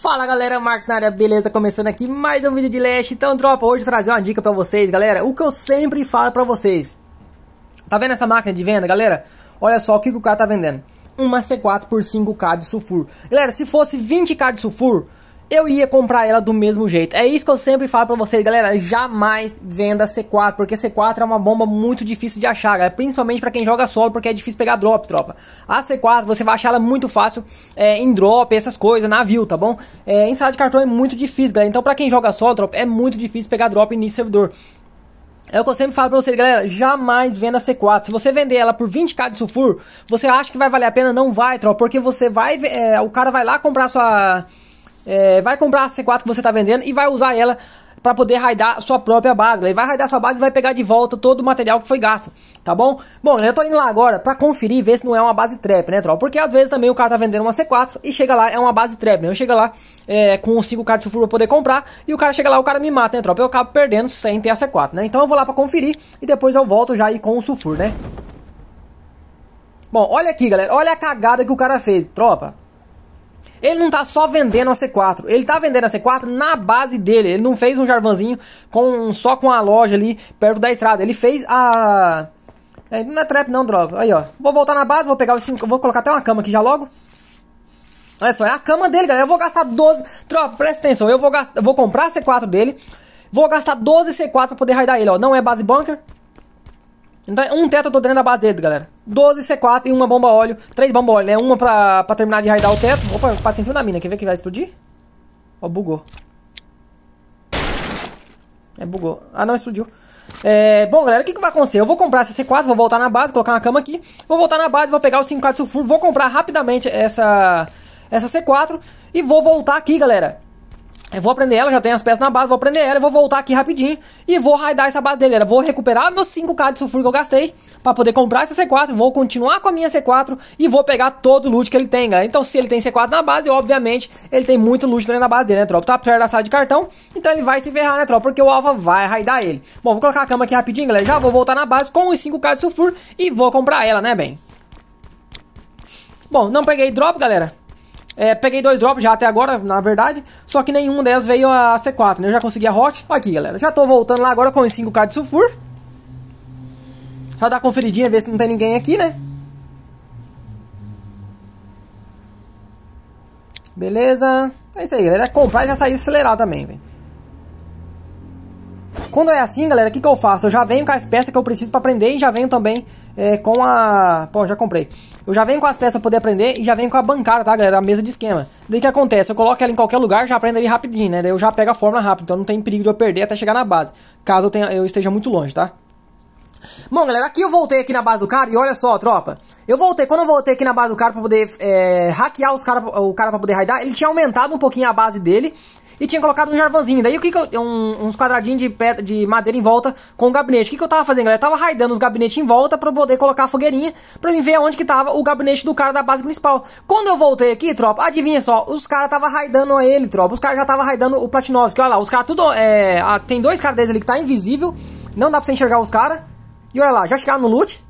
Fala galera, Marcos na área, beleza? Começando aqui mais um vídeo de Leste. Então, dropa, hoje trazer uma dica pra vocês, galera. O que eu sempre falo pra vocês. Tá vendo essa máquina de venda, galera? Olha só o que, que o cara tá vendendo. Uma C4 por 5K de sulfur. Galera, se fosse 20K de sulfur, eu ia comprar ela do mesmo jeito. É isso que eu sempre falo pra vocês, galera. Jamais venda C4, porque C4 é uma bomba muito difícil de achar, galera. Principalmente pra quem joga solo, porque é difícil pegar drop, tropa. A C4 você vai achar ela muito fácil é, em drop, essas coisas, navio, tá bom? É, em sala de cartão é muito difícil, galera. Então pra quem joga solo, tropa, é muito difícil pegar drop nesse servidor. É o que eu sempre falo pra vocês, galera, jamais venda C4. Se você vender ela por 20k de sulfur, você acha que vai valer a pena? Não vai, tropa, porque você vai... É, o cara vai lá comprar sua é, vai comprar a C4 que você está vendendo e vai usar ela para poder raidar sua própria base. Ele né? vai raidar sua base e vai pegar de volta todo o material que foi gasto, tá bom? Bom, eu tô indo lá agora para conferir e ver se não é uma base trap, né, troll? Porque às vezes também o cara tá vendendo uma C4 e chega lá, é uma base trap, né? Eu chego lá é, com 5k de sulfuro pra poder comprar e o cara chega lá, o cara me mata, né, troll? Eu acabo perdendo sem ter a C4, né? Então eu vou lá para conferir e depois eu volto já aí com o sulfuro, né? Bom, olha aqui, galera. Olha a cagada que o cara fez, tropa. Ele não tá só vendendo a C4, ele tá vendendo a C4 na base dele. Ele não fez um jarvanzinho com, só com a loja ali perto da estrada. Ele fez a. É, não é trap não, droga. Aí, ó. Vou voltar na base, vou pegar os 5. vou colocar até uma cama aqui já logo. Olha só, é a cama dele, galera. Eu vou gastar 12. Tropa, presta atenção. Eu vou, gastar, vou comprar a C4 dele. Vou gastar 12 C4 pra poder raidar ele, ó. Não é base bunker. Então, um teto eu tô dentro da base dele, galera. 12 C4 e uma bomba óleo. Três bomba óleo, né? Uma pra, pra terminar de raidar o teto. Opa, passei em cima da mina. Quer ver que vai explodir? Ó, bugou. É, bugou. Ah, não, explodiu. É, bom, galera, o que, que vai acontecer? Eu vou comprar essa C4, vou voltar na base, colocar uma cama aqui. Vou voltar na base, vou pegar o 5 de sulfuro, vou comprar rapidamente essa, essa C4 e vou voltar aqui, galera. Eu vou aprender ela, já tenho as peças na base, vou aprender ela, vou voltar aqui rapidinho e vou raidar essa base dele. vou recuperar meus 5k de sulfuro que eu gastei para poder comprar essa C4, vou continuar com a minha C4 e vou pegar todo o loot que ele tem, galera. Então, se ele tem C4 na base, obviamente, ele tem muito loot também na base dele, né, tropa? Tá perto da sala de cartão, então ele vai se ferrar, né, tropa? Porque o Alpha vai raidar ele. Bom, vou colocar a cama aqui rapidinho, galera. Já vou voltar na base com os 5k de sulfuro e vou comprar ela, né, bem? Bom, não peguei drop, galera. É, peguei dois drops já até agora, na verdade. Só que nenhum delas veio a C4, né? Eu já consegui a hot. Aqui, galera. Já tô voltando lá agora com 5k de sulfur. Só dar conferidinha, ver se não tem ninguém aqui, né? Beleza? É isso aí, galera. É comprar e já sair acelerar também, velho. Quando é assim, galera, o que, que eu faço? Eu já venho com as peças que eu preciso para aprender e já venho também é, com a... Bom, já comprei. Eu já venho com as peças para poder aprender e já venho com a bancada, tá, galera? A mesa de esquema. Daí o que acontece? Eu coloco ela em qualquer lugar, já aprendo ali rapidinho, né? Daí eu já pego a fórmula rápido, então não tem perigo de eu perder até chegar na base. Caso eu, tenha, eu esteja muito longe, tá? Bom, galera, aqui eu voltei aqui na base do cara e olha só, tropa. Eu voltei, quando eu voltei aqui na base do cara pra poder é, hackear os cara, o cara pra poder raidar, ele tinha aumentado um pouquinho a base dele e tinha colocado um jarvanzinho. Daí o que, que eu. Um, uns quadradinhos de, pedra, de madeira em volta com o gabinete. O que, que eu tava fazendo, galera? Eu tava raidando os gabinetes em volta pra poder colocar a fogueirinha pra mim ver onde que tava o gabinete do cara da base principal. Quando eu voltei aqui, tropa, adivinha só, os caras tava raidando ele, tropa. Os caras já tava raidando o Platinovski. Olha lá, os caras tudo. É, tem dois caras deles ali que tá invisível. Não dá pra você enxergar os caras. E olha lá, já chegaram no loot.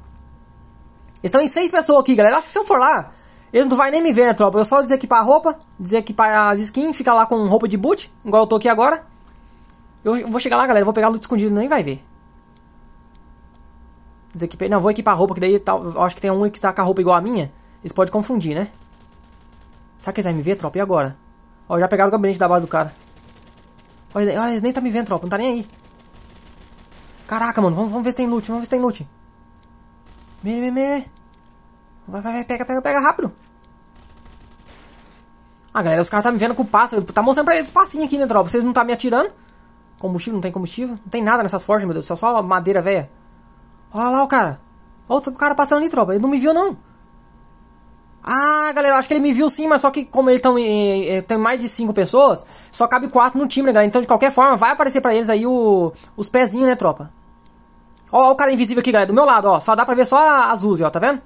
Estão em seis pessoas aqui, galera. Acho que se eu for lá eles não vai nem me ver, né, tropa? Eu só desequipar a roupa, desequipar as skins, ficar lá com roupa de boot, igual eu tô aqui agora. Eu vou chegar lá, galera, vou pegar luta escondido, nem vai ver. Desequipei, não, vou equipar a roupa, que daí tá, acho que tem um que tá com a roupa igual a minha. Eles podem confundir, né? Será que eles vão me ver, tropa? E agora? Ó, já pegaram o gabinete da base do cara. Olha, olha eles nem tá me vendo, tropa, não tá nem aí. Caraca, mano, vamos, vamos ver se tem loot, vamos ver se tem loot. Me, me, me. Vai, vai, vai, pega, pega, pega rápido. Ah, galera, os caras tá me vendo com o pássaro. Tá mostrando pra eles o passinho aqui, né, tropa? Vocês não tá me atirando? Combustível, não tem combustível. Não tem nada nessas forjas, meu Deus do céu. Só madeira, velha. Olha lá o cara. Olha o cara passando ali, tropa. Ele não me viu, não. Ah, galera, acho que ele me viu sim, mas só que como ele tão, eh, eh, tem mais de 5 pessoas, só cabe 4 no time, né, galera? Então, de qualquer forma, vai aparecer pra eles aí o, os pezinhos, né, tropa? Ó, ó, o cara invisível aqui, galera, do meu lado, ó. Só dá pra ver só as luzes, ó, tá vendo?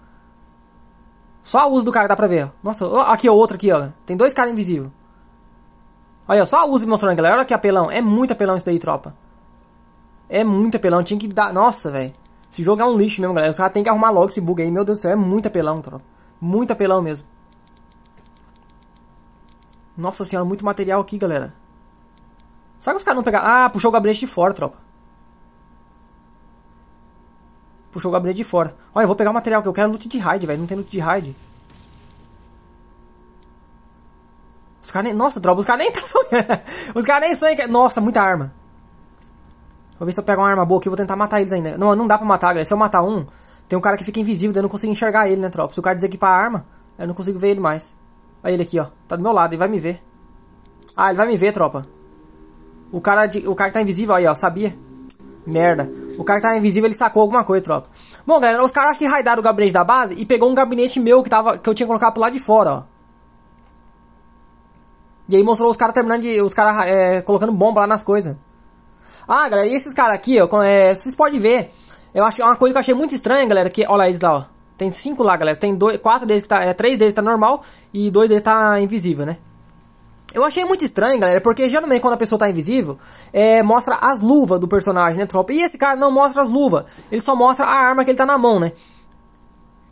Só o uso do cara dá pra ver. Nossa, ó, aqui, é outro aqui, ó. Tem dois caras invisíveis. Olha, só o uso mostrando, galera. Olha que apelão. É muito apelão isso daí, tropa. É muito apelão. Tinha que dar... Nossa, velho. Esse jogo é um lixo mesmo, galera. Os caras tem que arrumar logo esse bug aí. Meu Deus do céu, é muito apelão, tropa. Muito apelão mesmo. Nossa senhora, muito material aqui, galera. Será que os caras não pegaram... Ah, puxou o gabinete de fora, tropa. puxou o gabinete de fora. Olha, eu vou pegar o material que eu quero loot de raid, velho. Não tem loot de raid. Os caras nem... Nossa, droga, os caras nem estão. Tá sonhando. Os caras nem sonham. Nossa, muita arma. Vou ver se eu pego uma arma boa aqui. Vou tentar matar eles ainda. Não, não dá pra matar, galera. Se eu matar um, tem um cara que fica invisível. Daí eu não consigo enxergar ele, né, tropa? Se o cara desequipar a arma, eu não consigo ver ele mais. Olha ele aqui, ó. Tá do meu lado. Ele vai me ver. Ah, ele vai me ver, tropa. O cara, de... o cara que tá invisível aí, ó. Sabia? Merda. O cara que tava invisível, ele sacou alguma coisa, tropa. Bom, galera, os caras acho que raidaram o gabinete da base e pegou um gabinete meu que, tava, que eu tinha colocado pro lado de fora, ó. E aí mostrou os caras terminando de. Os caras é, colocando bomba lá nas coisas. Ah, galera, e esses caras aqui, ó, é, vocês podem ver. Eu acho uma coisa que eu achei muito estranha, galera, que. Olha eles lá, ó. Tem cinco lá, galera. Tem dois, quatro deles que tá. É, três deles tá normal e dois deles tá invisível, né? Eu achei muito estranho, galera, porque geralmente quando a pessoa tá invisível, é, mostra as luvas do personagem, né, tropa? E esse cara não mostra as luvas, ele só mostra a arma que ele tá na mão, né?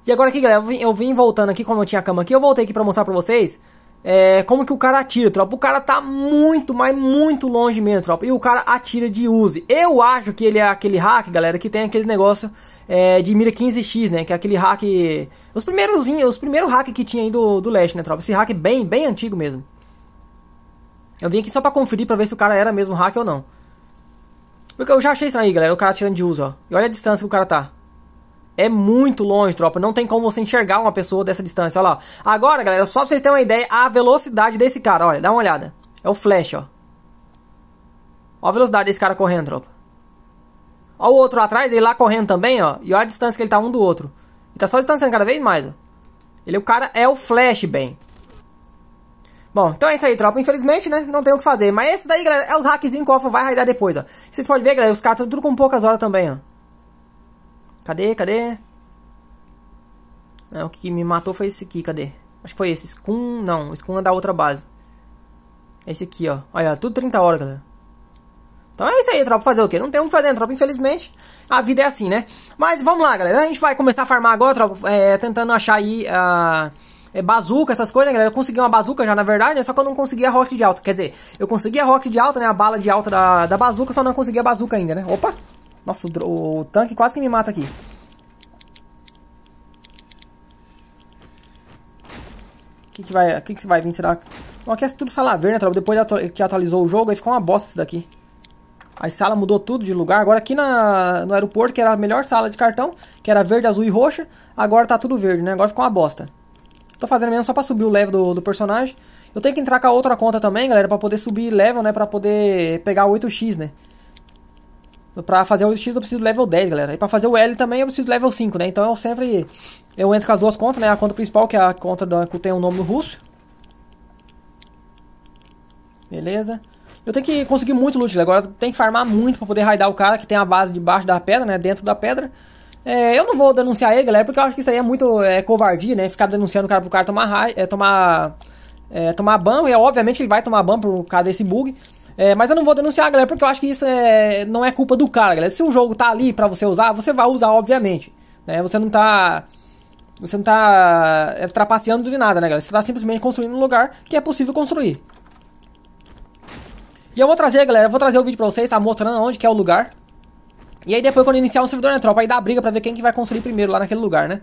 E agora aqui, galera, eu vim, eu vim voltando aqui, como eu tinha a cama aqui, eu voltei aqui pra mostrar pra vocês é, como que o cara atira, tropa. O cara tá muito, mas muito longe mesmo, tropa. E o cara atira de use. Eu acho que ele é aquele hack, galera, que tem aquele negócio é, de mira 15x, né? Que é aquele hack... Os primeiros, os primeiros hack que tinha aí do, do Leste, né, tropa? Esse hack bem, bem antigo mesmo. Eu vim aqui só pra conferir pra ver se o cara era mesmo hack ou não. Porque eu já achei isso aí, galera. O cara tirando de uso, ó. E olha a distância que o cara tá. É muito longe, tropa. Não tem como você enxergar uma pessoa dessa distância, olha lá. Agora, galera, só pra vocês terem uma ideia, a velocidade desse cara, olha. Dá uma olhada. É o flash, ó. Olha a velocidade desse cara correndo, tropa. Olha o outro atrás, ele lá correndo também, ó. E olha a distância que ele tá um do outro. Ele tá só distanciando cada vez mais, ó. Ele, o cara é o flash, bem. Bom, então é isso aí, tropa. Infelizmente, né? Não tem o que fazer. Mas esse daí, galera, é os hackzinhos que o Alpha vai raidar depois, ó. Vocês podem ver, galera, os caras tudo com poucas horas também, ó. Cadê? Cadê? É, o que me matou foi esse aqui, cadê? Acho que foi esse. Scum, não. O é da outra base. Esse aqui, ó. Olha, tudo 30 horas, galera. Então é isso aí, tropa. Fazer o quê? Não tem o que fazer, né, tropa. Infelizmente, a vida é assim, né? Mas vamos lá, galera. A gente vai começar a farmar agora, tropa. É, tentando achar aí a... Uh é, bazuca, essas coisas, né, galera? Eu consegui uma bazuca já, na verdade, né? Só que eu não consegui a rock de alta. Quer dizer, eu consegui a rock de alta, né? A bala de alta da, da bazuca, só não consegui a bazuca ainda, né? Opa! Nossa, o, o tanque quase que me mata aqui. O que, que, vai, o que, que vai vir, será? Bom, aqui é tudo sala verde, né, tropa? Depois que atualizou o jogo, aí ficou uma bosta isso daqui. A sala mudou tudo de lugar. Agora aqui na, no aeroporto, que era a melhor sala de cartão, que era verde, azul e roxa, agora tá tudo verde, né? Agora ficou uma bosta. Tô fazendo mesmo só pra subir o level do, do personagem. Eu tenho que entrar com a outra conta também, galera, pra poder subir level, né? Pra poder pegar 8x, né? Pra fazer o 8x eu preciso do level 10, galera. E pra fazer o L também eu preciso do level 5, né? Então eu sempre... Eu entro com as duas contas, né? A conta principal, que é a conta da, que tem o um nome no russo. Beleza. Eu tenho que conseguir muito loot, agora tem que farmar muito pra poder raidar o cara que tem a base debaixo da pedra, né? Dentro da pedra. É, eu não vou denunciar ele, galera, porque eu acho que isso aí é muito é, covardia, né? Ficar denunciando o cara pro cara tomar raio, é, tomar, é, tomar ban, e obviamente ele vai tomar ban por causa desse bug. É, mas eu não vou denunciar, galera, porque eu acho que isso é, não é culpa do cara, galera. Se o jogo tá ali pra você usar, você vai usar, obviamente. Né? Você não tá. Você não tá é, trapaceando de nada, né, galera? Você tá simplesmente construindo um lugar que é possível construir. E eu vou trazer, galera, eu vou trazer o vídeo pra vocês, tá mostrando onde que é o lugar. E aí depois quando iniciar um servidor, né, tropa? Aí dá briga pra ver quem que vai construir primeiro lá naquele lugar, né?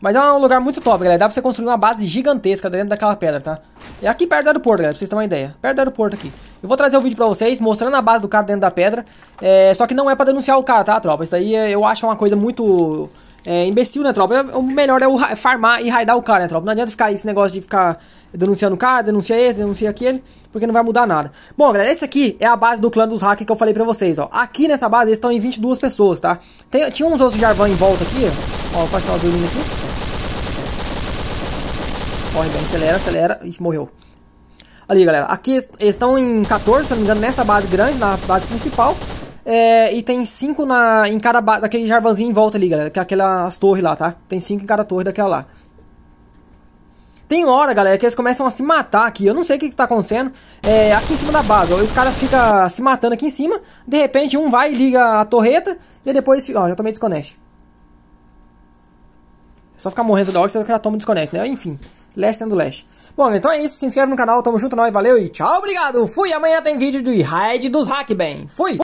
Mas é um lugar muito top, galera. Dá pra você construir uma base gigantesca dentro daquela pedra, tá? É aqui perto do aeroporto, galera, pra vocês terem uma ideia. Perto do aeroporto aqui. Eu vou trazer o um vídeo pra vocês, mostrando a base do cara dentro da pedra. É... Só que não é pra denunciar o cara, tá, tropa? Isso aí é, eu acho uma coisa muito é, imbecil, né, tropa? É, o melhor é o farmar e raidar o cara, né, tropa? Não adianta ficar esse negócio de ficar denunciando o cara, denuncia esse, denuncia aquele, porque não vai mudar nada. Bom, galera, esse aqui é a base do clã dos hackers que eu falei pra vocês, ó. Aqui nessa base eles estão em 22 pessoas, tá? Tem, tinha uns outros Jarvan em volta aqui, ó. Ó, pode ficar os aqui. Corre bem, acelera, acelera. Ixi, morreu. Ali, galera. Aqui eles estão em 14, se não me engano, nessa base grande, na base principal. É, e tem cinco na, em cada daquele jarbanzinho em volta ali, galera. Que é aquelas torres lá, tá? Tem cinco em cada torre daquela lá. Tem hora, galera, que eles começam a se matar aqui. Eu não sei o que, que tá acontecendo. É, aqui em cima da base, ó. Os caras ficam se matando aqui em cima. De repente, um vai e liga a torreta. E depois... Ó, já tomei desconecte. É só ficar morrendo da hora que você já toma desconecte, né? Enfim, leste sendo leste. Bom, então é isso. Se inscreve no canal. Tamo junto, é nós. Valeu e tchau. Obrigado. Fui. Amanhã tem vídeo de raid dos Hackben. Fui.